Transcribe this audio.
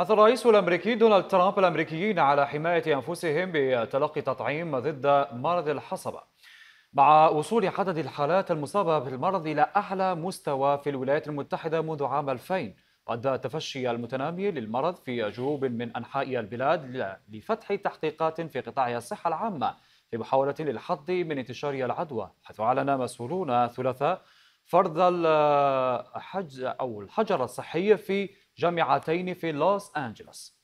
حث الرئيس الأمريكي دونالد ترامب الأمريكيين على حماية أنفسهم بتلقي تطعيم ضد مرض الحصبة مع وصول عدد الحالات المصابة بالمرض إلى أعلى مستوى في الولايات المتحدة منذ عام 2000 أدى تفشي المتنامي للمرض في جهوب من أنحاء البلاد لفتح تحقيقات في قطاع الصحة العامة في محاولة للحد من انتشار العدوى حيث أعلن مسؤولون ثلاثاء فرض الحجر او في جامعتين في لوس انجلوس.